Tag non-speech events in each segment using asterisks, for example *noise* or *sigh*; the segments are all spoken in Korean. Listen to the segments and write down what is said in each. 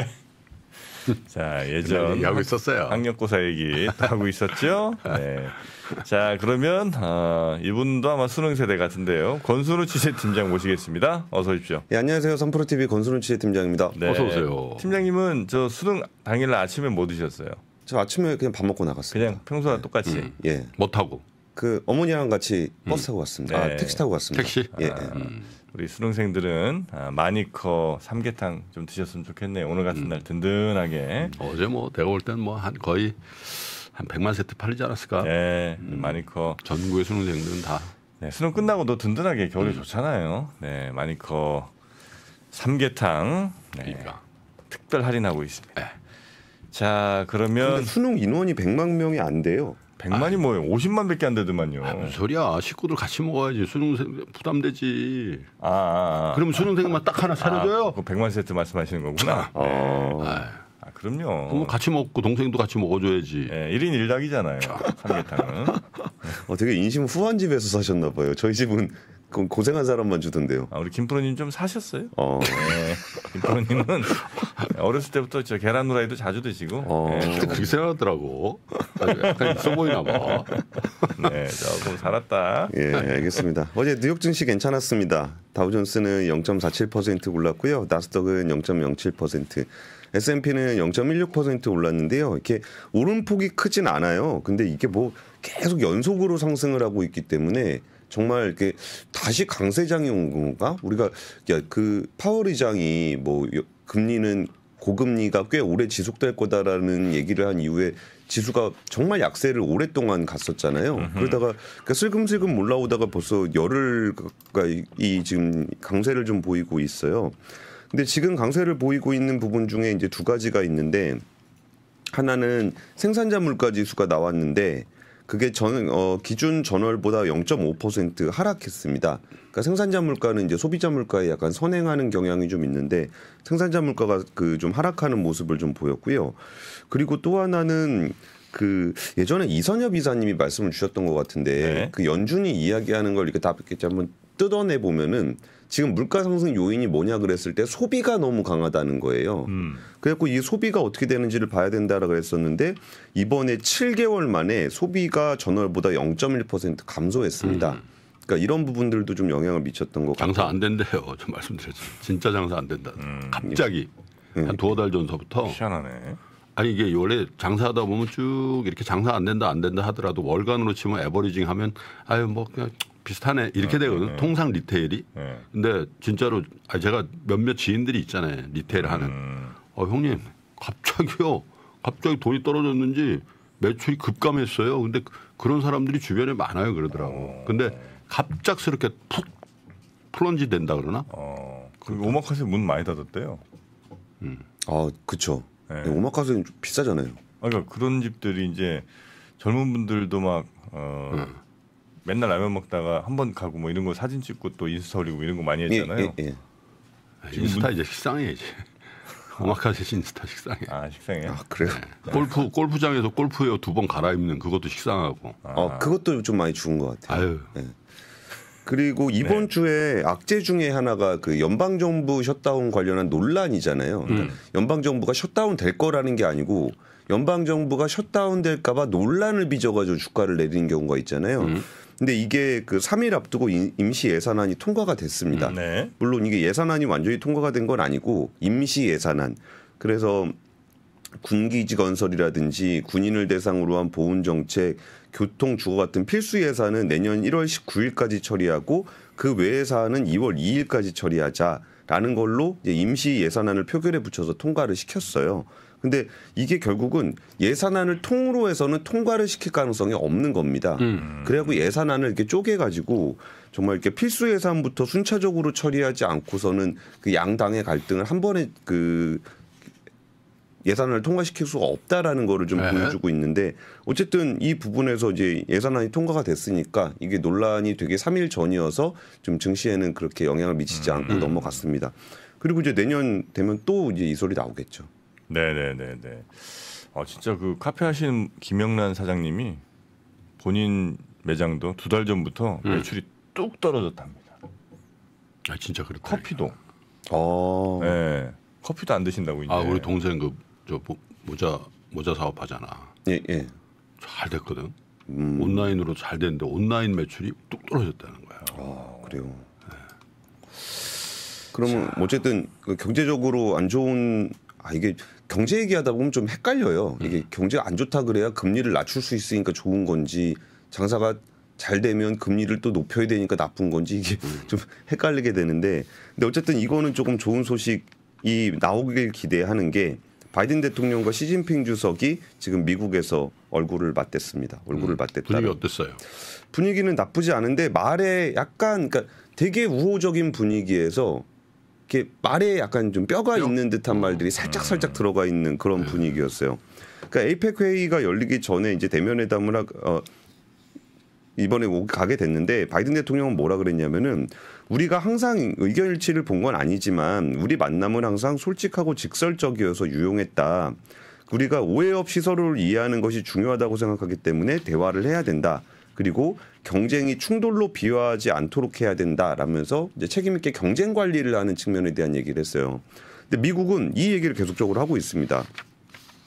있었는데 네. 자 예전 하고 있었어요. 학력고사 얘기 하고 있었죠. 네. 자 그러면 어, 이분도 아마 수능 세대 같은데요. 권순우 취재팀장 모시겠습니다. 어서 오십시오. 예, 안녕하세요. 삼프로 TV 권순우 취재팀장입니다. 네. 어서 오세요. 팀장님은 저 수능 당일날 아침에 뭐 드셨어요? 저 아침에 그냥 밥 먹고 나갔어요. 그냥 평소와 예. 똑같이. 음, 예. 못 뭐 타고. 그 어머니랑 같이 버스 타고 왔습니다 네. 아, 택시 타고 왔습니다 택시. 예. 예. 아, 음. 우리 수능생들은 아, 마니커 삼계탕 좀 드셨으면 좋겠네요. 오늘 같은 음. 날 든든하게. 음, 어제 뭐 내가 볼땐뭐한 거의 한 100만 세트 팔리지 않았을까? 네, 음. 많이 커. 전국의 수능생들은 다. 네, 수능 끝나고 도 든든하게 겨울에 음. 좋잖아요. 네, 마니커 삼계탕. 네, 그러니까. 특별 할인하고 있습니다. 네. 자, 그러면 수능 인원이 100만 명이 안 돼요. 100만이 뭐예요? 50만 밖에 안 되더만요. 아, 무슨 소리야. 식구들 같이 먹어야지. 수능생 부담되지. 아, 아, 아. 그럼 수능생만 딱 하나 사려줘요그 아, 100만 세트 말씀하시는 거구나. 아, 네. 어. 아. 아, 그럼요. 그럼 뭐 같이 먹고 동생도 같이 먹어줘야지. 예, 1인 1닭이잖아요. 삼계탕은. *laughs* 어, 되게 인심 후한 집에서 사셨나 봐요. 저희 집은 그럼 고생한 사람만 주던데요. 아, 우리 김프로님 좀 사셨어요? 어. 네. 김프로님은 어렸을 때부터 저 계란 후라이도 자주 드시고. 어. 네. 그렇게 생각하더라고. 약간 있어 보이나 봐. 네, 조금 뭐 살았다. 예, 알겠습니다. 어제 뉴욕 증시 괜찮았습니다. 다우존스는 0.47% 올랐고요. 나스닥은 0.07%. S&P는 0.16% 올랐는데요. 이렇게 오름폭이 크진 않아요. 근데 이게 뭐 계속 연속으로 상승을 하고 있기 때문에 정말 이렇게 다시 강세장이 온 건가? 우리가 그 파월 의장이 뭐 금리는 고금리가 꽤 오래 지속될 거다라는 얘기를 한 이후에 지수가 정말 약세를 오랫동안 갔었잖아요. 으흠. 그러다가 그러니까 슬금슬금 올라오다가 벌써 열흘 가까이 지금 강세를 좀 보이고 있어요. 근데 지금 강세를 보이고 있는 부분 중에 이제 두 가지가 있는데 하나는 생산자 물가 지수가 나왔는데 그게 저는 어, 기준 전월보다 0.5% 하락했습니다. 그러니까 생산자 물가는 이제 소비자 물가에 약간 선행하는 경향이 좀 있는데 생산자 물가가 그 좀 하락하는 모습을 좀 보였고요. 그리고 또 하나는 그 예전에 이선엽 이사님이 말씀을 주셨던 것 같은데 네. 그 연준이 이야기하는 걸 이렇게 다 이렇게 한번 뜯어내 보면은 지금 물가 상승 요인이 뭐냐 그랬을 때 소비가 너무 강하다는 거예요. 음. 그래갖고 이 소비가 어떻게 되는지를 봐야 된다라고 그랬었는데 이번에 7개월 만에 소비가 전월보다 0.1% 감소했습니다. 음. 그러니까 이런 부분들도 좀 영향을 미쳤던 것 장사 같아요. 장사 안 된대요. 좀 말씀드렸죠. 진짜 장사 안 된다. 음. 갑자기 네. 한 두어 달 전서부터 희한하네. 아니 이게 원래 장사하다 보면 쭉 이렇게 장사 안 된다 안 된다 하더라도 월간으로 치면 에버리징 하면 아유 뭐 그냥 비슷하네 이렇게 아, 되거든. 네, 네. 통상 리테일이. 네. 근데 진짜로 아 제가 몇몇 지인들이 있잖아요. 리테일 하는. 음. 어 형님 갑자기요. 갑자기 돈이 떨어졌는지 매출이 급감했어요. 근데 그, 그런 사람들이 주변에 많아요 그러더라고. 어. 근데 갑작스럽게 푹 플런지 된다 그러나? 어. 그 오마카세 문 많이 닫았대요. 음. 아, 그쵸. 네. 오마카세는 좀 비싸잖아요. 아, 그러니까 그런 집들이 이제 젊은 분들도 막 어, 음. 맨날 라면 먹다가 한 번 가고 뭐 이런 거 사진 찍고 또 인스타 올리고 뭐 이런 거 많이 예, 했잖아요. 예, 예, 예. 인스타 이제 식상해 이제. *laughs* 오마카세 인스타 식상해. 아식상해 아, 그래요? 네. 골프 골프장에서 골프웨어 두 번 갈아입는 그것도 식상하고. 아, 아 그것도 좀 많이 죽은 것 같아요. 아유. 네. 그리고 이번 네. 주에 악재 중에 하나가 그 연방 정부 셧다운 관련한 논란이잖아요. 음. 그러니까 음. 연방 정부가 셧다운 될 거라는 게 아니고 연방 정부가 셧다운 될까봐 논란을 빚어가지고 주가를 내리는 경우가 있잖아요. 음. 근데 이게 그 3일 앞두고 임시 예산안이 통과가 됐습니다. 음, 네. 물론 이게 예산안이 완전히 통과가 된 건 아니고 임시 예산안. 그래서 군기지 건설이라든지 군인을 대상으로 한 보훈 정책, 교통 주거 같은 필수 예산은 내년 1월 19일까지 처리하고 그 외의 사안은 2월 2일까지 처리하자라는 걸로 임시 예산안을 표결에 붙여서 통과를 시켰어요. 근데 이게 결국은 예산안을 통으로 해서는 통과를 시킬 가능성이 없는 겁니다. 음. 그래갖고 예산안을 이렇게 쪼개가지고 정말 이렇게 필수 예산부터 순차적으로 처리하지 않고서는 그 양당의 갈등을 한 번에 그 예산을 통과시킬 수가 없다라는 거를 좀 네. 보여주고 있는데 어쨌든 이 부분에서 이제 예산안이 통과가 됐으니까 이게 논란이 되게 3일 전이어서 좀 증시에는 그렇게 영향을 미치지 않고 음. 넘어갔습니다. 그리고 이제 내년 되면 또 이제 이 소리 나오겠죠. 네네네네. 아 진짜 그 카페 하시는 김영란 사장님이 본인 매장도 두 달 전부터 음. 매출이 뚝 떨어졌답니다. 아 진짜 그렇다. 커피도. 아. 네. 커피도 안 드신다고 이제. 아 우리 동생 그저 모자 모자 사업 하잖아. 예 예. 잘 됐거든. 음. 온라인으로 잘 됐는데 온라인 매출이 뚝 떨어졌다는 거야. 아 어. 그래요. 네. 그러면 자. 어쨌든 그 경제적으로 안 좋은 아 이게 경제 얘기하다 보면 좀 헷갈려요. 이게 음. 경제가 안 좋다 그래야 금리를 낮출 수 있으니까 좋은 건지 장사가 잘 되면 금리를 또 높여야 되니까 나쁜 건지 이게 음. *laughs* 좀 헷갈리게 되는데 근데 어쨌든 이거는 조금 좋은 소식이 나오길 기대하는 게 바이든 대통령과 시진핑 주석이 지금 미국에서 얼굴을 맞댔습니다. 얼굴을 음. 맞댔다. 분위기 어땠어요? 분위기는 나쁘지 않은데 말에 약간 그러니까 되게 우호적인 분위기에서 이렇게 말에 약간 좀 뼈가 뼈? 있는 듯한 어. 말들이 살짝 살짝 음. 들어가 있는 그런 네. 분위기였어요. 그러니까 에이펙 회의가 열리기 전에 이제 대면 회담을 하, 어, 이번에 오, 가게 됐는데 바이든 대통령은 뭐라 그랬냐면은 우리가 항상 의견 일치를 본 건 아니지만 우리 만남은 항상 솔직하고 직설적이어서 유용했다. 우리가 오해 없이 서로를 이해하는 것이 중요하다고 생각하기 때문에 대화를 해야 된다. 그리고 경쟁이 충돌로 비화하지 않도록 해야 된다라면서 이제 책임 있게 경쟁 관리를 하는 측면에 대한 얘기를 했어요. 근데 미국은 이 얘기를 계속적으로 하고 있습니다.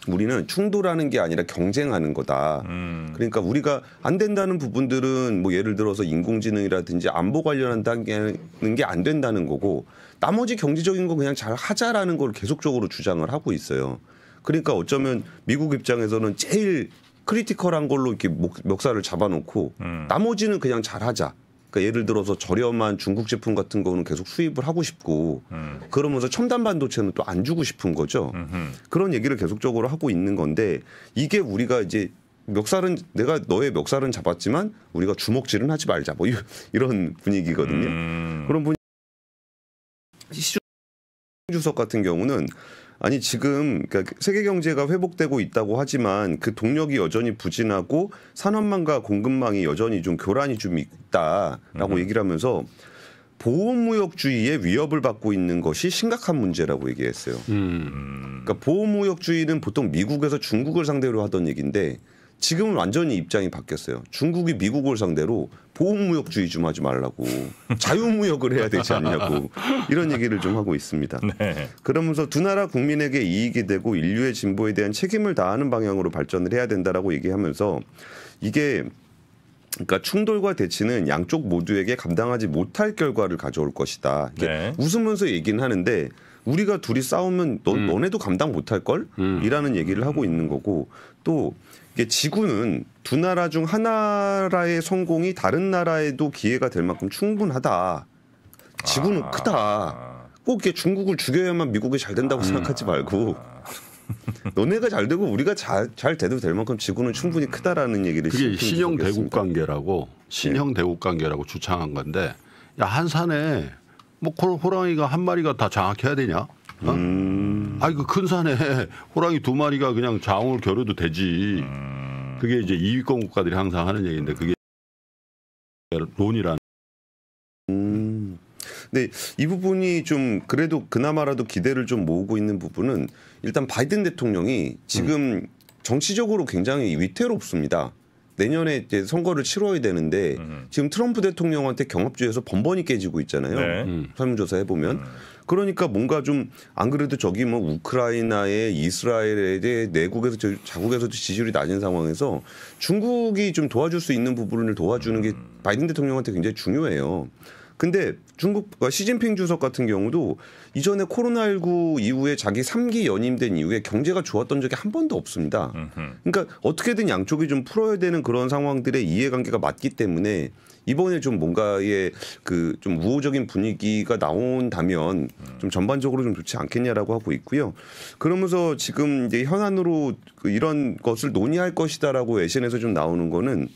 우리는 충돌하는 게 아니라 경쟁하는 거다. 음. 그러니까 우리가 안 된다는 부분들은 뭐 예를 들어서 인공지능이라든지 안보 관련한다는 게 안 된다는 거고 나머지 경제적인 건 그냥 잘 하자라는 걸 계속적으로 주장을 하고 있어요. 그러니까 어쩌면 미국 입장에서는 제일 크리티컬한 걸로 이렇게 목, 살을 잡아놓고 음. 나머지는 그냥 잘하자. 그러니까 예를 들어서 저렴한 중국 제품 같은 거는 계속 수입을 하고 싶고 음. 그러면서 첨단 반도체는 또 안 주고 싶은 거죠. 음흠. 그런 얘기를 계속적으로 하고 있는 건데 이게 우리가 이제 멱살은 내가 너의 멱살은 잡았지만 우리가 주먹질은 하지 말자 뭐 이런 분위기거든요. 음. 그런 분위기 시중주석 같은 경우는 아니 지금 그러니까 세계 경제가 회복되고 있다고 하지만 그 동력이 여전히 부진하고 산업망과 공급망이 여전히 좀 교란이 좀 있다라고 음. 얘기를 하면서 보호무역주의의 위협을 받고 있는 것이 심각한 문제라고 얘기했어요. 음. 그러니까 보호무역주의는 보통 미국에서 중국을 상대로 하던 얘기인데 지금은 완전히 입장이 바뀌었어요. 중국이 미국을 상대로 보호무역주의 좀 하지 말라고 *laughs* 자유무역을 해야 되지 않냐고 *laughs* 이런 얘기를 좀 하고 있습니다. 네. 그러면서 두 나라 국민에게 이익이 되고 인류의 진보에 대한 책임을 다하는 방향으로 발전을 해야 된다라고 얘기하면서 이게 그러니까 충돌과 대치는 양쪽 모두에게 감당하지 못할 결과를 가져올 것이다. 이렇게 네. 웃으면서 얘기는 하는데 우리가 둘이 싸우면 너, 음. 너네도 감당 못할 걸? 음. 이라는 얘기를 하고 있는 거고 또 이게 지구는 두 나라 중 하나라의 성공이 다른 나라에도 기회가 될 만큼 충분하다. 지구는 아... 크다. 꼭 이게 중국을 죽여야만 미국이 잘 된다고 아... 생각하지 말고 너네가 잘 되고 우리가 잘, 잘 돼도 될 만큼 지구는 충분히 음. 크다라는 얘기를 그게 신형 대국 관계라고 신형 네. 대국 관계라고 주창한 건데 야 한산에 뭐 호랑이가 한 마리가 다 장악해야 되냐? 어? 음... 아이 그큰 산에 *laughs* 호랑이 두 마리가 그냥 장을 겨려도 되지. 음... 음. 그게 이제 2위권 국가들이 항상 하는 얘기인데 그게 론이라는. 음. 근데 이 부분이 좀 그래도 그나마라도 기대를 좀 모으고 있는 부분은 일단 바이든 대통령이 지금 음. 정치적으로 굉장히 위태롭습니다. 내년에 이제 선거를 치러야 되는데 음. 지금 트럼프 대통령한테 경합주에서 번번이 깨지고 있잖아요. 네. 음. 설문조사 해보면. 그러니까 뭔가 좀 안 그래도 저기 뭐 우크라이나에 이스라엘에 대해 내국에서 저, 자국에서 도 지지율이 낮은 상황에서 중국이 좀 도와줄 수 있는 부분을 도와주는 게 음. 바이든 대통령한테 굉장히 중요해요. 근데 중국 어, 시진핑 주석 같은 경우도 이전에 코로나19 이후에 자기 3기 연임된 이후에 경제가 좋았던 적이 한 번도 없습니다. 그러니까 어떻게든 양쪽이 좀 풀어야 되는 그런 상황들의 이해관계가 맞기 때문에 이번에 좀 뭔가의 그 좀 우호적인 분위기가 나온다면 음. 좀 전반적으로 좀 좋지 않겠냐라고 하고 있고요. 그러면서 지금 이제 현안으로 그 이런 것을 논의할 것이다라고 예신에서 좀 나오는 거는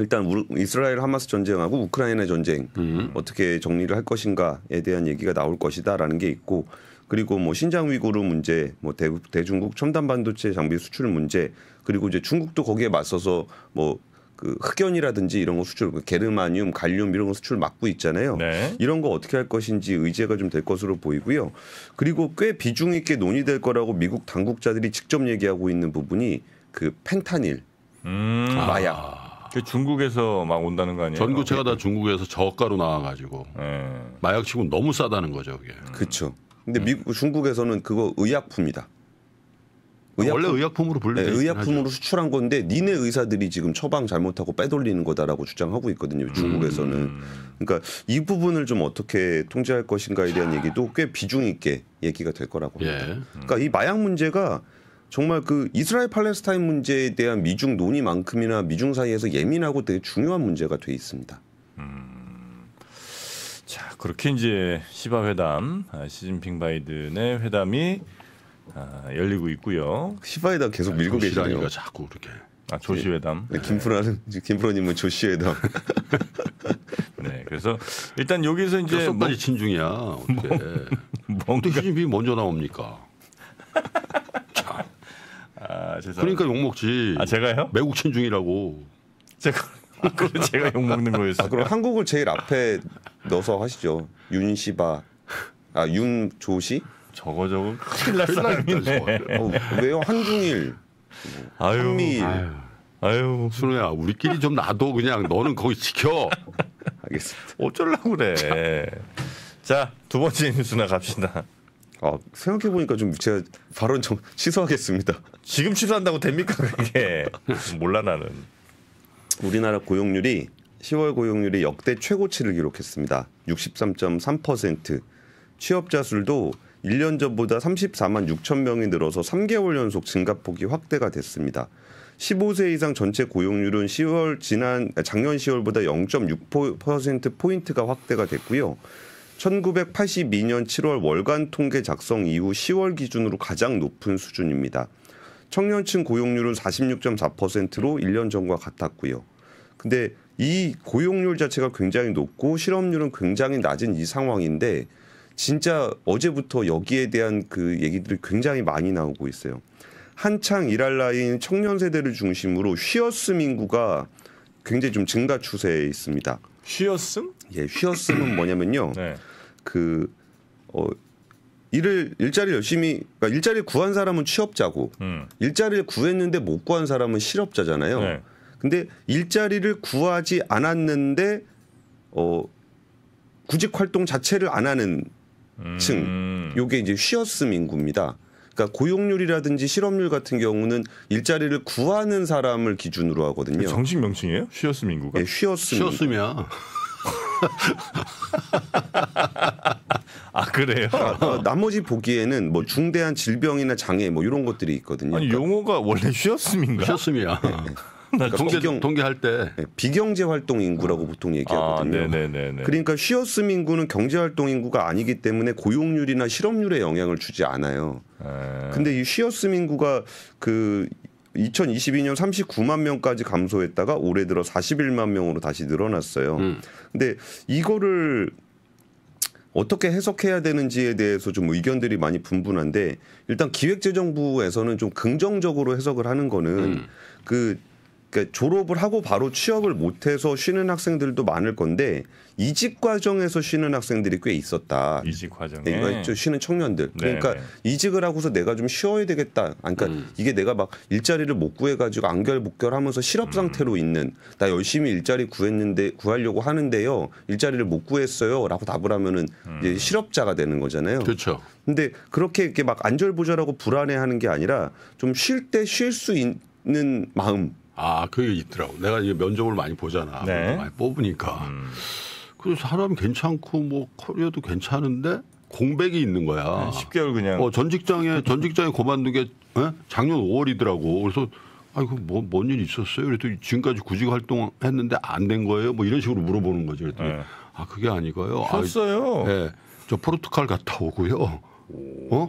일단 우, 이스라엘 하마스 전쟁하고 우크라이나 전쟁 음. 어떻게 정리를 할 것인가에 대한 얘기가 나올 것이다라는 게 있고 그리고 뭐 신장 위구르 문제, 뭐 대, 대중국 첨단 반도체 장비 수출 문제, 그리고 이제 중국도 거기에 맞서서 뭐 그 흑연이라든지 이런 거 수출, 그 게르마늄, 갈륨 이런 거 수출 막고 있잖아요. 네. 이런 거 어떻게 할 것인지 의제가 좀 될 것으로 보이고요. 그리고 꽤 비중 있게 논의될 거라고 미국 당국자들이 직접 얘기하고 있는 부분이 그 펜타닐, 음. 마약. 아. 그 중국에서 막 온다는 거 아니에요? 전구체가 다 중국에서 저가로 나와가지고 예. 마약치고 너무 싸다는 거죠. 그게. 그렇죠. 근데 미국 중국에서는 그거 의약품이다. 원래 의약품으로 분류. 네, 의약품으로 수출한 건데 니네 의사들이 지금 처방 잘못하고 빼돌리는 거다라고 주장하고 있거든요. 음. 중국에서는. 그러니까 이 부분을 좀 어떻게 통제할 것인가에 대한 얘기도 꽤 비중 있게 얘기가 될 거라고 합니다. 예. 그러니까 이 마약 문제가 정말 그 이스라엘 팔레스타인 문제에 대한 미중 논의만큼이나 미중 사이에서 예민하고 되게 중요한 문제가 돼 있습니다. 음, 자 그렇게 이제 시바 회담 아, 시진핑 바이든의 회담이 아, 열리고 있고요. 시바에다 계속 아, 밀고 계시네요. 자꾸 그렇게. 아, 아 조시 회담. 네, 김프라는 김프로님은 조시 회담. *laughs* 네, 그래서 일단 여기서 이제 몇속까 진중이야. 어떻게? 멍, 멍, 시진핑 먼저 나옵니까? *laughs* 아, 죄송합니다. 그러니까 욕 먹지. 아 제가요? 매국 친중이라고. 제가 그 제가 욕 먹는 거였어요. 아, 그럼 한국을 제일 앞에 넣어서 하시죠. 윤시바, 아 윤조시. 저거 저거 큰일 날 사람이네. 어, 왜요? 한중일, 아유, 한미일. 아유. 아유 순우야 우리끼리 좀 놔둬 그냥 너는 거기 지켜 알겠습니다 어쩌려고 그래 자두 번째 뉴스나 갑시다 아 생각해 보니까 좀 제가 발언 좀 취소하겠습니다. *laughs* 지금 취소한다고 됩니까 그게? *laughs* 몰라 나는. 우리나라 고용률이 10월 고용률이 역대 최고치를 기록했습니다. 63.3%. 취업자 수도 1년 전보다 34만 6천 명이 늘어서 3개월 연속 증가폭이 확대가 됐습니다. 15세 이상 전체 고용률은 10월 지난 아, 작년 10월보다 0.6% 포인트가 확대가 됐고요. 1982년 7월 월간 통계 작성 이후 10월 기준으로 가장 높은 수준입니다. 청년층 고용률은 46.4%로 1년 전과 같았고요. 근데 이 고용률 자체가 굉장히 높고 실업률은 굉장히 낮은 이 상황인데 진짜 어제부터 여기에 대한 그 얘기들이 굉장히 많이 나오고 있어요. 한창 일할 나이인 청년 세대를 중심으로 쉬었음 인구가 굉장히 좀 증가 추세에 있습니다. 쉬었음? 예, 쉬었음은 뭐냐면요. 네. 그 어, 일을 일자리 를 열심히 그러니까 일자리 를 구한 사람은 취업자고 음. 일자리를 구했는데 못 구한 사람은 실업자잖아요. 네. 근데 일자리를 구하지 않았는데 어 구직 활동 자체를 안 하는 음. 층 요게 이제 쉬었음 인구입니다. 그러니까 고용률이라든지 실업률 같은 경우는 일자리를 구하는 사람을 기준으로 하거든요. 정식 명칭이에요? 쉬었음 인구가? 네, 쉬었음. 쉬었음이야. *laughs* *laughs* 아 그래요? 어, 나머지 보기에는 뭐 중대한 질병이나 장애 뭐 이런 것들이 있거든요. 아니 그러니까 용어가 원래 쉬었음인가? 쉬었음이야. 네. 네. 그러니까 동계 비경, 동계할 때 네, 비경제 활동 인구라고 보통 얘기하거든요. 아, 그러니까 쉬었음 인구는 경제 활동 인구가 아니기 때문에 고용률이나 실업률에 영향을 주지 않아요. 에... 근데 이 쉬었음 인구가 그 2022년 39만 명까지 감소했다가 올해 들어 41만 명으로 다시 늘어났어요. 음. 근데 이거를 어떻게 해석해야 되는지에 대해서 좀 의견들이 많이 분분한데 일단 기획재정부에서는 좀 긍정적으로 해석을 하는 거는 음. 그 그러니까 졸업을 하고 바로 취업을 못해서 쉬는 학생들도 많을 건데 이직 과정에서 쉬는 학생들이 꽤 있었다. 이직 과정에 네, 쉬는 청년들. 네, 그러니까 네. 이직을 하고서 내가 좀 쉬어야 되겠다. 그러니까 음. 이게 내가 막 일자리를 못 구해가지고 안결복결하면서 실업 음. 상태로 있는 나 열심히 일자리 구했는데 구하려고 하는데요 일자리를 못 구했어요라고 답을 하면은 음. 이제 실업자가 되는 거잖아요. 그렇죠. 근데 그렇게 이렇게 막 안절부절하고 불안해하는 게 아니라 좀 쉴 때 쉴 수 있는 마음 아, 그게 있더라고. 내가 이제 면접을 많이 보잖아. 네. 많이 뽑으니까. 음. 그 사람 괜찮고 뭐 커리어도 괜찮은데 공백이 있는 거야. 10개월 그냥. 어, 전 직장에 전 직장에 고만둔 게 에? 예? 작년 5월이더라고. 그래서 아이고 뭐뭔 일 있었어요? 그래도 지금까지 구직 활동했는데 안 된 거예요. 뭐 이런 식으로 물어보는 거죠. 그랬더니 네. 아 그게 아니고요. 아, 쉬었어요. 아, 예, 저 포르투갈 갔다 오고요. 어?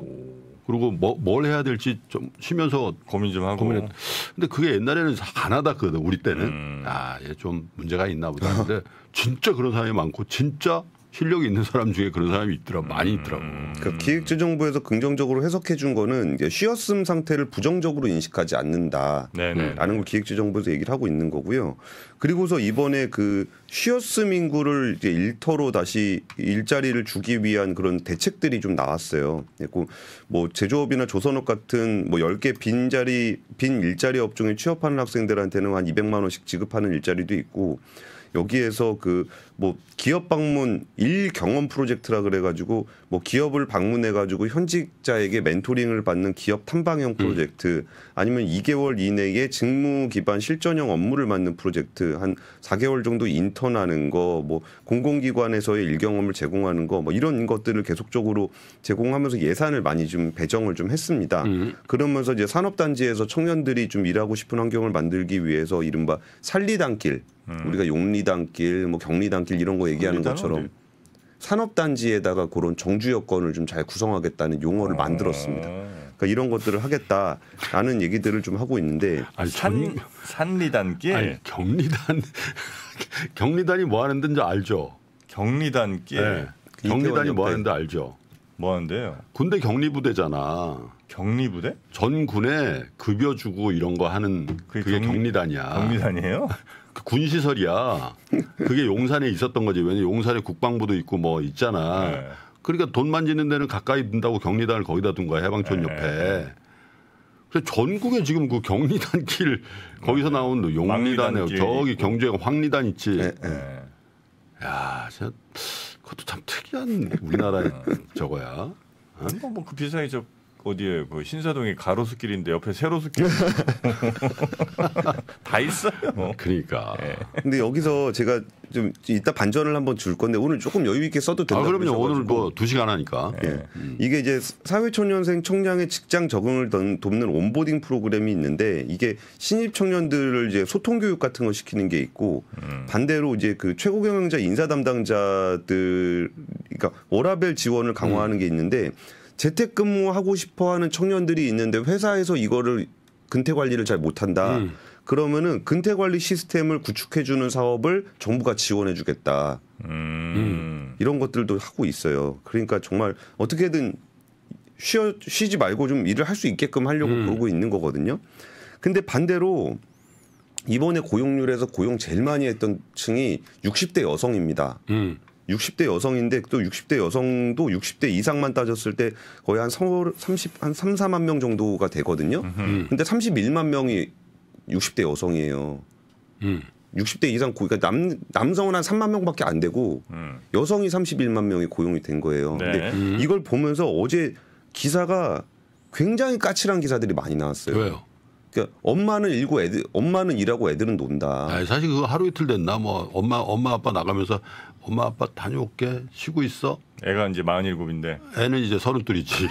그리고 뭐, 뭘 해야 될지 좀 쉬면서 고민 좀 하고. 고민했... 근데 그게 옛날에는 안 하다거든 우리 때는. 음. 아, 얘좀 문제가 있나 보다. 근데 진짜 그런 사람이 많고 진짜 실력이 있는 사람 중에 그런 사람이 있더라 많이 있더라고. 음. 그 기획재정부에서 긍정적으로 해석해 준 거는 쉬었음 상태를 부정적으로 인식하지 않는다라는 걸 기획재정부에서 얘기를 하고 있는 거고요. 그리고서 이번에 그 쉬었음 인구를 이제 일터로 다시 일자리를 주기 위한 그런 대책들이 좀 나왔어요. 그리고 뭐 제조업이나 조선업 같은 뭐열 개 빈자리 빈 일자리 업종에 취업하는 학생들한테는 한 200만 원씩 지급하는 일자리도 있고 여기에서 그 뭐 기업 방문 일 경험 프로젝트라 그래가지고 뭐 기업을 방문해가지고 현직자에게 멘토링을 받는 기업 탐방형 음. 프로젝트 음. 아니면 2개월 이내에 직무 기반 실전형 업무를 맡는 프로젝트 한 4개월 정도 인턴하는 거 뭐 공공기관에서의 일 경험을 제공하는 거 뭐 이런 것들을 계속적으로 제공하면서 예산을 많이 좀 배정을 좀 했습니다. 음. 그러면서 이제 산업단지에서 청년들이 좀 일하고 싶은 환경을 만들기 위해서 이른바 살리단길 음. 우리가 용리단길, 뭐 경리단길 이런 거 얘기하는 것처럼 산업단지에다가 그런 정주 여건을 좀 잘 구성하겠다는 용어를 아. 만들었습니다. 그러니까 이런 것들을 하겠다라는 얘기들을 좀 하고 있는데 아니, 산 산리단길, 아니, 경리단 *laughs* 경리단이 뭐 하는 데인지 알죠? 경리단길, 네. 그 경리단이 뭐 하는데 알죠? 뭐 하는데요? 군대 격리부대잖아. 격리부대? 전 군에 급여 주고 이런 거 하는 그게, 그게 격리, 단이야 격리단이에요? *laughs* 그군 시설이야. 그게 용산에 있었던 거지. 왜냐 용산에 국방부도 있고 뭐 있잖아. 네. 그러니까 돈 만지는 데는 가까이 둔다고 격리단을 거기다 둔 거야 해방촌 네. 옆에. 그래서 전국에 지금 그 격리단 길 네. 거기서 나온 용리단에 저기 경주에 황리단 있지. 네, 네. 네. 야, 진짜 그것도 참 특이한 우리나라의 음. 저거야. 어? 뭐그 뭐 비슷하게 저 어디에 그 신사동에 가로수길인데 옆에 세로수길 *laughs* 다 있어요. 어, 그러니까. 네. 근데 여기서 제가 좀 이따 반전을 한번 줄 건데 오늘 조금 여유 있게 써도 된다. 아, 그럼요. 오늘 뭐두 시간 하니까. 네. 네. 음. 이게 이제 사회초년생 청량의 직장 적응을 돕는 온보딩 프로그램이 있는데 이게 신입 청년들을 이제 소통 교육 같은 거 시키는 게 있고 음. 반대로 이제 그 최고 경영자 인사 담당자들 그러니까 워라벨 지원을 강화하는 음. 게 있는데. 재택근무하고 싶어하는 청년들이 있는데 회사에서 이거를 근태 관리를 잘 못한다. 음. 그러면은 근태 관리 시스템을 구축해 주는 사업을 정부가 지원해 주겠다. 음. 이런 것들도 하고 있어요. 그러니까 정말 어떻게든 쉬어 쉬지 말고 좀 일을 할 수 있게끔 하려고 음. 그러고 있는 거거든요. 근데 반대로 이번에 고용률에서 고용 제일 많이 했던 층이 60대 여성입니다. 음. 60대 여성인데 또 60대 여성도 60대 이상만 따졌을 때 거의 한 30, 한 3, 4만 명 정도가 되거든요. 음. 근데 31만 명이 60대 여성이에요. 음. 60대 이상 고, 그러니까 남, 남성은 한 3만 명밖에 안 되고 음. 여성이 31만 명이 고용이 된 거예요. 네. 근데 음. 이걸 보면서 어제 기사가 굉장히 까칠한 기사들이 많이 나왔어요. 왜요? 그러니까 엄마는 일고 애들 엄마는 일하고 애들은 논다. 아니, 사실 그 하루 이틀 됐나 뭐 엄마 엄마 아빠 나가면서 엄마 아빠 다녀올게 쉬고 있어. 애가 이제 47인데. 애는 이제 32이지.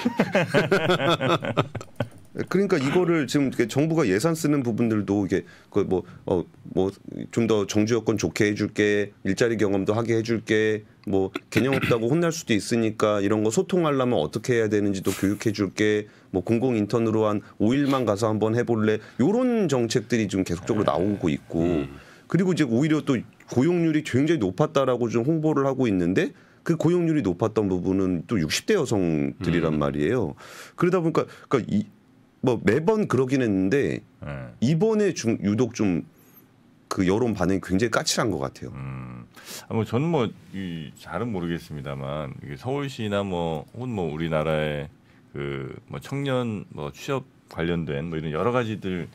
*laughs* 그러니까 이거를 지금 정부가 예산 쓰는 부분들도 이게 그뭐 어뭐좀 더 정주 여건 좋게 해줄게 일자리 경험도 하게 해줄게 뭐 개념 없다고 혼날 수도 있으니까 이런 거 소통하려면 어떻게 해야 되는지도 교육해줄게 뭐 공공 인턴으로 한 5일만 가서 한번 해볼래 요런 정책들이 지금 계속적으로 네. 나오고 있고 음. 그리고 이제 오히려 또 고용률이 굉장히 높았다라고 좀 홍보를 하고 있는데 그 고용률이 높았던 부분은 또 60대 여성들이란 음. 말이에요. 그러다 보니까 그러니까 이, 뭐 매번 그러긴 했는데 네. 이번에 중 유독 좀 그 여론 반응이 굉장히 까칠한 것 같아요. 음, 아, 뭐 저는 뭐 이, 잘은 모르겠습니다만 이게 서울시나 뭐 혹은 뭐 우리나라의 그 뭐 청년 뭐 취업 관련된 뭐 이런 여러 가지들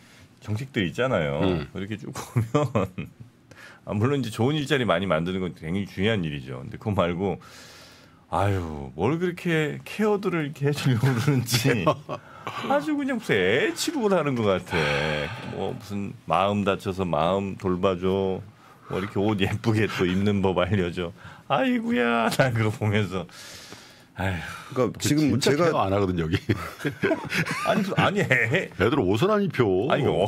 정책들 있잖아요. 음. 뭐 이렇게 쭉 보면 *laughs* 아, 물론 이제 좋은 일자리 많이 만드는 건 굉장히 중요한 일이죠. 근데 그거 말고 아유 뭘 그렇게 케어들을 이렇게 해주려고 그러는지 *laughs* 아주 그냥 무슨 애 취급하는 것 같아. 뭐 무슨 마음 다쳐서 마음 돌봐줘. 뭐 이렇게 옷 예쁘게 또 입는 법 알려줘. 아이구야 *laughs* 나 그거 보면서 아휴, 그러니까 지금 제가 안 하거든 여기. *laughs* 아니 아니. 애들 옷을 안 입혀. 아니 어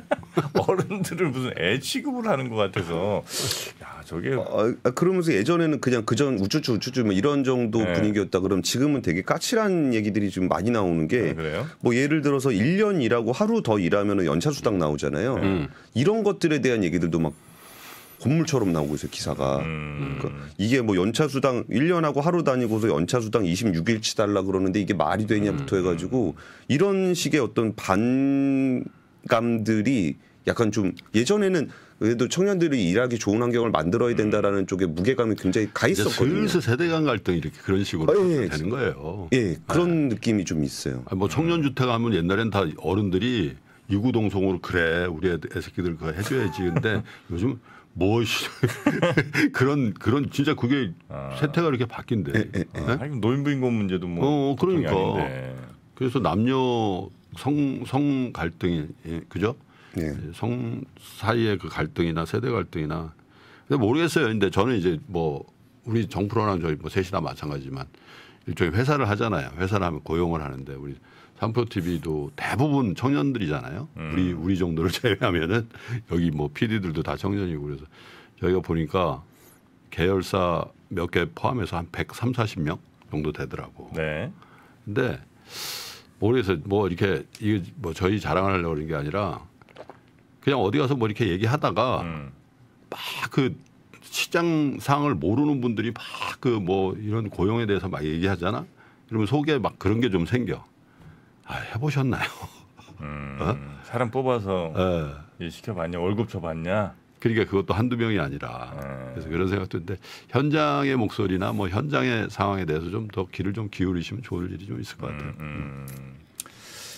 *laughs* 어른들을 무슨 애 취급을 하는 것 같아서 야 저게 어, 아, 아, 그러면서 예전에는 그냥 그전 우쭈쭈 우쭈쭈 뭐 이런 정도 네. 분위기였다 그럼 지금은 되게 까칠한 얘기들이 지금 많이 나오는 게뭐 아, 예를 들어서 1년 일하고 하루 더 일하면 연차 수당 나오잖아요. 음. 이런 것들에 대한 얘기들도 막 건물처럼 나오고 있어요 기사가 음. 그러니까 이게 뭐 연차 수당 1년하고 하루 다니고서 연차 수당 26일치 달라 그러는데 이게 말이 되냐부터 음. 해가지고 이런 식의 어떤 반 감들이 약간 좀 예전에는 그래도 청년들이 일하기 좋은 환경을 만들어야 된다라는 음. 쪽에 무게감이 굉장히 가 있었거든요. 슬슬 세대간 갈등 이렇게 그런 식으로 아, 예, 되는 거예요. 예, 네. 그런 네. 느낌이 좀 있어요. 뭐 청년 주택 하면 옛날엔 다 어른들이 유구동성으로 그래 우리 애새끼들 그거 해줘야지 근데 *laughs* 요즘 뭐 *laughs* 그런 그런 진짜 그게 아. 세태가 이렇게 바뀐대 에, 예, 예, 네? 노인부 인공 문제도 뭐 어, 그러니까 그래서 남녀 성, 성 갈등이 예, 그죠? 네. 성 사이의 그 갈등이나 세대 갈등이나 근데 모르겠어요. 근데 저는 이제 뭐 우리 정프로랑 저희 뭐 셋이나 마찬가지지만 일종의 회사를 하잖아요. 회사를 하면 고용을 하는데 우리 삼프로 TV도 대부분 청년들이잖아요. 음. 우리 우리 정도를 *laughs* 제외하면은 여기 뭐 PD들도 다 청년이고 그래서 저희가 보니까 계열사 몇 개 포함해서 한 130, 40명 정도 되더라고. 네. 근데 모르겠어요. 뭐 이렇게 이게 뭐 저희 자랑하려고 그런 게 아니라 그냥 어디 가서 뭐 이렇게 얘기하다가 음. 막그 시장 상황을 모르는 분들이 막 그 뭐 이런 고용에 대해서 막 얘기하잖아. 그러면 속에 막 그런 게 좀 생겨. 아, 해보셨나요? 음, 어? 사람 뽑아서 예. 시켜봤냐, 월급 줘봤냐. 그러니까 그것도 한두 명이 아니라 그래서 그런 생각도 있는데 현장의 목소리나 뭐 현장의 상황에 대해서 좀 더 귀를 좀 기울이시면 좋을 일이 좀 있을 것 같아요. 음, 음.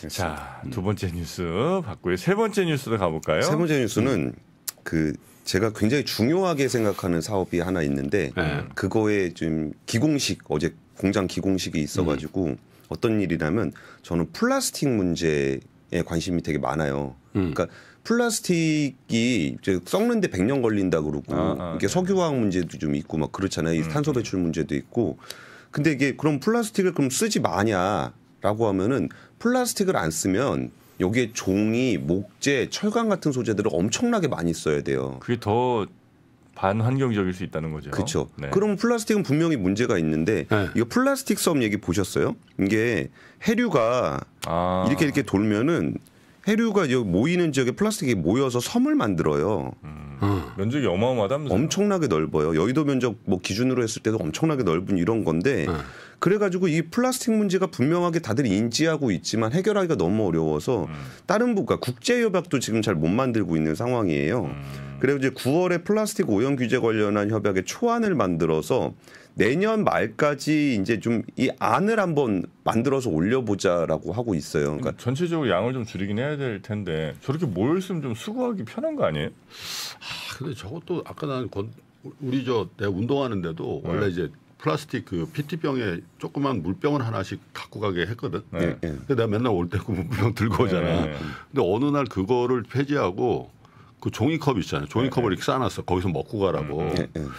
음. 자, 두 번째 뉴스 봤고요. 세 번째 뉴스도 가볼까요? 세 번째 뉴스는 그 제가 굉장히 중요하게 생각하는 사업이 하나 있는데 네. 그거에 좀 기공식 어제 공장 기공식이 있어가지고 음. 어떤 일이냐면 저는 플라스틱 문제에 관심이 되게 많아요. 음. 그러니까 플라스틱이 이제 썩는데 100년 걸린다 그러고 아, 아, 이게 네. 석유화학 문제도 좀 있고 막 그렇잖아요. 음. 탄소 배출 문제도 있고. 근데 이게 그럼 플라스틱을 그럼 쓰지 마냐라고 하면은 플라스틱을 안 쓰면 여기에 종이, 목재, 철강 같은 소재들을 엄청나게 많이 써야 돼요. 그게 더 반환경적일 수 있다는 거죠. 그렇죠. 네. 그럼 플라스틱은 분명히 문제가 있는데 네. 이거 플라스틱 섬 얘기 보셨어요? 이게 해류가 아. 이렇게 이렇게 돌면은 해류가 여기 모이는 지역에 플라스틱이 모여서 섬을 만들어요. 음. 음. 면적이 어마어마하다면서요? 엄청나게 넓어요. 여의도 면적 뭐 기준으로 했을 때도 엄청나게 넓은 이런 건데 음. 그래가지고 이 플라스틱 문제가 분명하게 다들 인지하고 있지만 해결하기가 너무 어려워서 음. 다른 국가 그러니까 국제 협약도 지금 잘 못 만들고 있는 상황이에요. 음. 그래서 이제 9월에 플라스틱 오염 규제 관련한 협약의 초안을 만들어서 내년 말까지 이제 좀 이 안을 한번 만들어서 올려보자라고 하고 있어요. 그러니까, 그러니까 전체적으로 양을 좀 줄이긴 해야 될 텐데 저렇게 모여 있으면 좀 수거하기 편한 거 아니에요? 아 근데 저것도 아까 난 건, 우리 저 내가 운동하는데도 원래 네. 이제 플라스틱 그 피티병에 조그만 물병을 하나씩 갖고 가게 했거든. 네. 예, 예. 근데 내가 맨날 올 때 그 물병 들고 오잖아. 네. 근데 어느 날 그거를 폐지하고 그 종이컵 있잖아요. 종이컵을 네. 이렇게 싸놨어. 거기서 먹고 가라고. 근데 음, 음.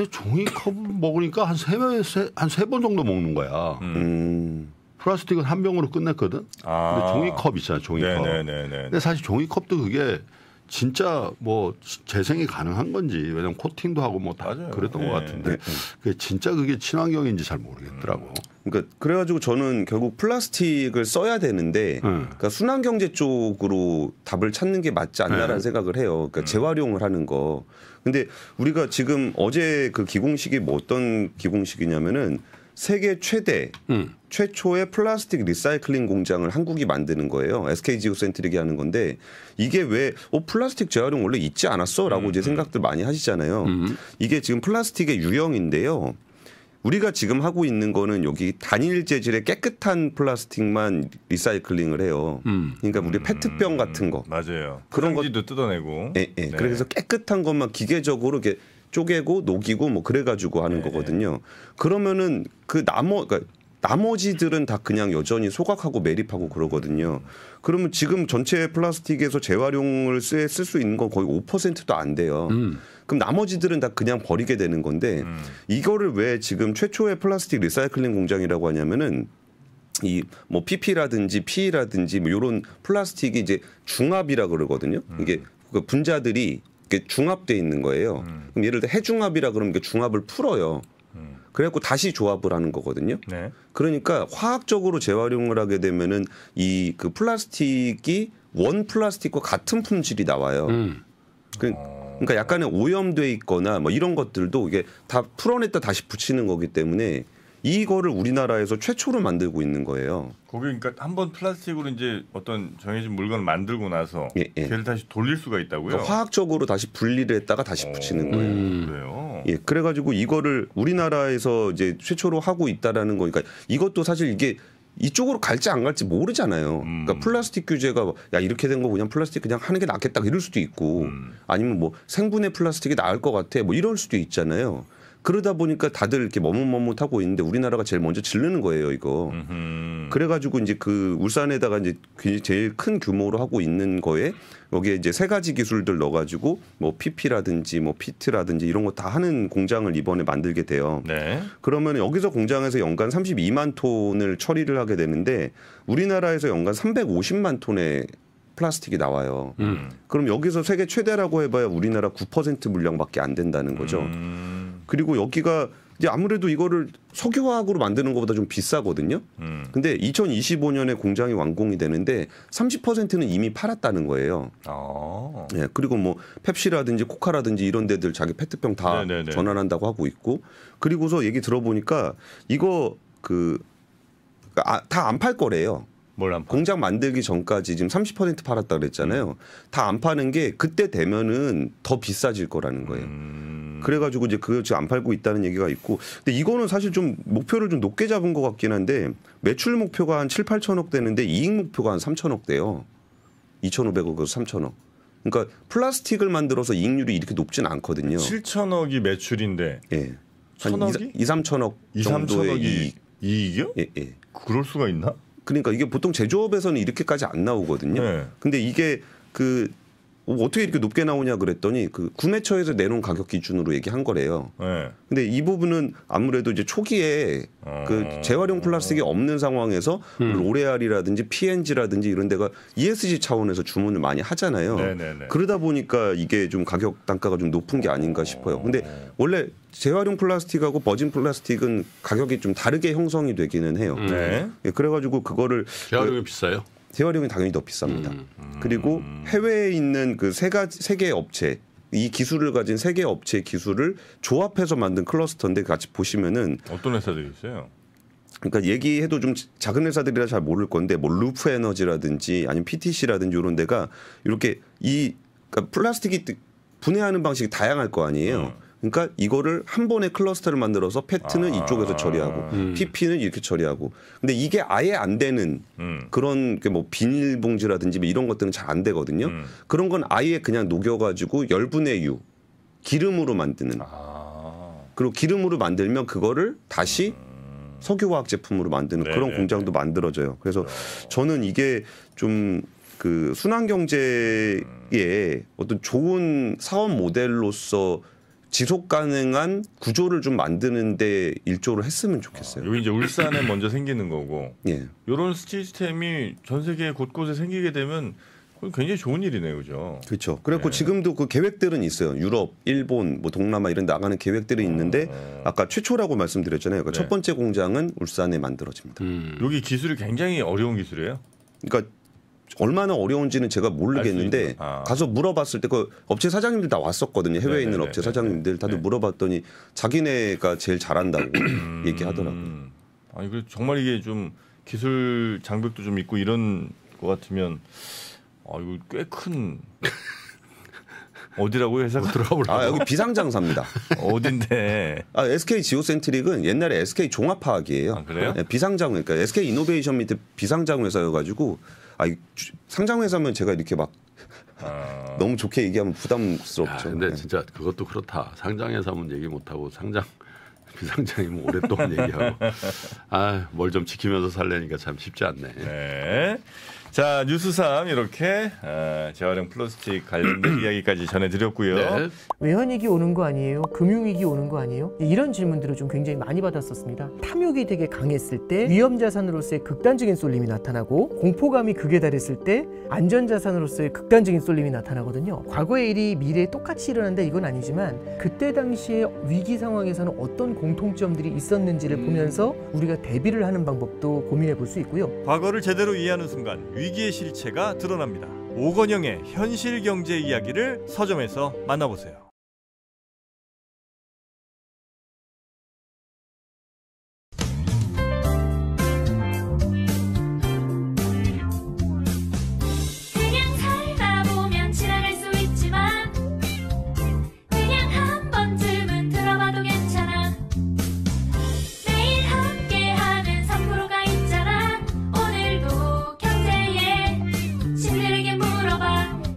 예, 종이컵 먹으니까 한 3, 번한세 번 정도 먹는 거야. 음. 음. 플라스틱은 한 병으로 끝냈거든. 아. 근데 종이컵 있잖아, 종이컵. 네네네네. 네, 네, 근데 사실 종이컵도 그게 진짜 뭐 재생이 가능한 건지 왜냐면 코팅도 하고 뭐 다 그랬던 네. 것 같은데 네. 그게 진짜 그게 친환경인지 잘 모르겠더라고. 음. 그러니까 그래가지고 저는 결국 플라스틱을 써야 되는데 음. 그러니까 순환경제 쪽으로 답을 찾는 게 맞지 않나라는 음. 생각을 해요. 그러니까 음. 재활용을 하는 거. 근데 우리가 지금 어제 그 기공식이 뭐 어떤 기공식이냐면은 세계 최대 음. 최초의 플라스틱 리사이클링 공장을 한국이 만드는 거예요. SK 지오센트릭이 하는 건데 이게 왜 어, 플라스틱 재활용 원래 있지 않았어라고 음. 이제 생각들 많이 하시잖아요. 음. 이게 지금 플라스틱의 유형인데요. 우리가 지금 하고 있는 거는 여기 단일 재질의 깨끗한 플라스틱만 리사이클링을 해요. 음. 그러니까 우리 음. 페트병 같은 거. 맞아요. 그런 것도 뜯어내고. 예, 예. 네. 그래서 깨끗한 것만 기계적으로 이렇게 쪼개고 녹이고 뭐 그래가지고 하는 네 거거든요. 그러면은 그 나머 그러니까 나머지들은 다 그냥 여전히 소각하고 매립하고 그러거든요. 그러면 지금 전체 플라스틱에서 재활용을 쓸 수 있는 건 거의 5%도 안 돼요. 음. 그럼 나머지들은 다 그냥 버리게 되는 건데 음. 이거를 왜 지금 최초의 플라스틱 리사이클링 공장이라고 하냐면은 이 뭐 PP라든지 PE라든지 뭐 요런 플라스틱이 이제 중합이라 그러거든요. 음. 이게 그 분자들이 이게 중합돼 있는 거예요. 음. 그럼 예를 들어 해중합이라 그러면 중합을 풀어요. 음. 그래갖고 다시 조합을 하는 거거든요. 네. 그러니까 화학적으로 재활용을 하게 되면은 이그 플라스틱이 원 플라스틱과 같은 품질이 나와요. 음. 그, 어. 그러니까 약간의 오염돼 있거나 뭐 이런 것들도 이게 다 풀어냈다 다시 붙이는 거기 때문에 이거를 우리나라에서 최초로 만들고 있는 거예요. 거기 그러니까 한번 플라스틱으로 이제 어떤 정해진 물건을 만들고 나서 예, 예. 걔를 다시 돌릴 수가 있다고요? 그러니까 화학적으로 다시 분리를 했다가 다시 어, 붙이는 거예요. 음. 그래요. 예, 그래가지고 이거를 우리나라에서 이제 최초로 하고 있다라는 거니까 이것도 사실 이게 이쪽으로 갈지 안 갈지 모르잖아요. 그러니까 음. 그러니까 플라스틱 규제가 뭐, 야 이렇게 된 거 그냥 플라스틱 그냥 하는 게 낫겠다 이럴 수도 있고 음. 아니면 뭐 생분해 플라스틱이 나을 것 같아 뭐 이럴 수도 있잖아요. 그러다 보니까 다들 이렇게 머뭇머뭇하고 있는데 우리나라가 제일 먼저 질르는 거예요 이거. 음흠. 그래가지고 이제 그 울산에다가 이제 제일 큰 규모로 하고 있는 거에 여기에 이제 세 가지 기술들 넣어가지고 뭐 PP라든지 뭐 피트라든지 이런 거 다 하는 공장을 이번에 만들게 돼요. 네. 그러면 여기서 공장에서 연간 32만 톤을 처리를 하게 되는데 우리나라에서 연간 350만 톤의 플라스틱이 나와요. 음. 그럼 여기서 세계 최대라고 해봐야 우리나라 9% 물량밖에 안 된다는 거죠. 음. 그리고 여기가 이제 아무래도 이거를 석유화학으로 만드는 것보다 좀 비싸거든요. 음. 근데 2025년에 공장이 완공이 되는데 30%는 이미 팔았다는 거예요. 아. 예, 그리고 뭐 펩시라든지 코카라든지 이런 데들 자기 페트병 다 네네네. 전환한다고 하고 있고 그리고서 얘기 들어보니까 이거 그 아, 다 안 팔 거래요. 안 공장 만들기 전까지 지금 30% 팔았다 그랬잖아요. 음. 다안 파는 게 그때 되면은 더 비싸질 거라는 거예요. 음. 그래가지고 이제 그거 지금 안 팔고 있다는 얘기가 있고, 근데 이거는 사실 좀 목표를 좀 높게 잡은 것 같긴 한데 매출 목표가 한 7, 8천억 되는데 이익 목표가 한 3천억 돼요. 2,500억에서 3천억. 그러니까 플라스틱을 만들어서 이익률이 이렇게 높진 않거든요. 7천억이 매출인데. 예. 천억이? 2, 3천억 정도의 2, 3천억이 이익. 이익이요? 예, 예. 그럴 수가 있나? 그러니까 이게 보통 제조업에서는 이렇게까지 안 나오거든요. 네. 근데 이게 그 어, 어떻게 이렇게 높게 나오냐 그랬더니 그 구매처에서 내놓은 가격 기준으로 얘기한 거래요. 네. 근데 이 부분은 아무래도 이제 초기에 어... 그 아. 재활용 플라스틱이 없는 상황에서 음. 로레알이라든지 P&G라든지 이런 데가 ESG 차원에서 주문을 많이 하잖아요. 네네네. 네, 네. 그러다 보니까 이게 좀 가격 단가가 좀 높은 게 아닌가 싶어요. 근데 원래 재활용 플라스틱하고 버진 플라스틱은 가격이 좀 다르게 형성이 되기는 해요. 네. 네. 그래가지고 그거를 재활용이 그, 비싸요? 재활용이 당연히 더 비쌉니다. 음, 음. 그리고 해외에 있는 그 세 가지 세 개의 업체 이 기술을 가진 세개 업체의 기술을 조합해서 만든 클러스터인데 같이 보시면은 어떤 회사들이 있어요? 그러니까 얘기해도 좀 작은 회사들이라 잘 모를 건데 뭐 루프 에너지라든지 아니면 PTC라든지 이런 데가 이렇게 이 그러니까 플라스틱이 분해하는 방식이 다양할 거 아니에요. 음. 그러니까 이거를 한 번에 클러스터를 만들어서 패트는 아 이쪽에서 처리하고 음. PP는 이렇게 처리하고 근데 이게 아예 안 되는 음. 그런 뭐 비닐봉지라든지 뭐 이런 것들은 잘 안 되거든요. 음. 그런 건 아예 그냥 녹여가지고 열분의 유 기름으로 만드는 아 그리고 기름으로 만들면 그거를 다시 음. 석유화학 제품으로 만드는 네네. 그런 네, 네, 공장도 네. 만들어져요. 그래서 그렇죠. 저는 이게 좀 그 순환 경제의 음. 어떤 좋은 사업 모델로서 지속 가능한 구조를 좀 만드는데 일조를 했으면 좋겠어요. 아, 여기 이제 울산에 *clears throat* 먼저 생기는 거고, 예. 이런 시스템이 전 세계 곳곳에 생기게 되면 굉장히 좋은 일이네요, 그죠? 그렇죠. 그래고 예. 네. 지금도 그 계획들은 있어요. 유럽, 일본, 뭐 동남아 이런 나가는 계획들이 있는데 어, 아까 최초라고 말씀드렸잖아요. 그러니까 네. 첫 번째 공장은 울산에 만들어집니다. 음. 여기 기술이 굉장히 어려운 기술이에요. 그러니까 얼마나 어려운지는 제가 모르겠는데 아. 가서 물어봤을 때 그 업체 사장님들 다 왔었거든요. 해외에 네네네, 있는 업체 사장님들 다들 네 물어봤더니 자기네가 제일 잘한다고 음. *clears throat* 얘기하더라고요. 음. 아 이거 정말 이게 좀 기술 장벽도 좀 있고 이런 것 같으면 아 이거 꽤 큰 *laughs* 어디라고 회사가 뭐 들어가보라아 여기 비상장사입니다. *laughs* 어딘데? 아 SK 지오센트릭은 옛날에 SK 종합화학이에요. 아, 그래요? 네, 비상장 그러니까 SK 이노베이션 밑에 비상장 회사여가지고 아 상장회사면 제가 이렇게 막 아... *laughs* 너무 좋게 얘기하면 부담스럽죠. 야, 아, 근데 네. 진짜 그것도 그렇다. 상장회사면 얘기 못하고 상장 *laughs* 비상장이면 오랫동안 얘기하고 *laughs* 아 뭘 좀 지키면서 살려니까 참 쉽지 않네. 네. 자 뉴스삼 이렇게 어, 재활용 플라스틱 관련된 *clears throat* 이야기까지 전해드렸고요. 네. 외환위기 오는 거 아니에요? 금융위기 오는 거 아니에요? 이런 질문들을 좀 굉장히 많이 받았었습니다. 탐욕이 되게 강했을 때 위험자산으로서의 극단적인 쏠림이 나타나고 공포감이 극에 달했을 때 안전자산으로서의 극단적인 쏠림이 나타나거든요. 과거의 일이 미래에 똑같이 일어난다 이건 아니지만 그때 당시에 위기 상황에서는 어떤 공통점들이 있었는지를 음. 보면서 우리가 대비를 하는 방법도 고민해 볼 수 있고요. 과거를 제대로 이해하는 순간 위기의 실체가 드러납니다. 오건영의 현실 경제 이야기를 서점에서 만나보세요.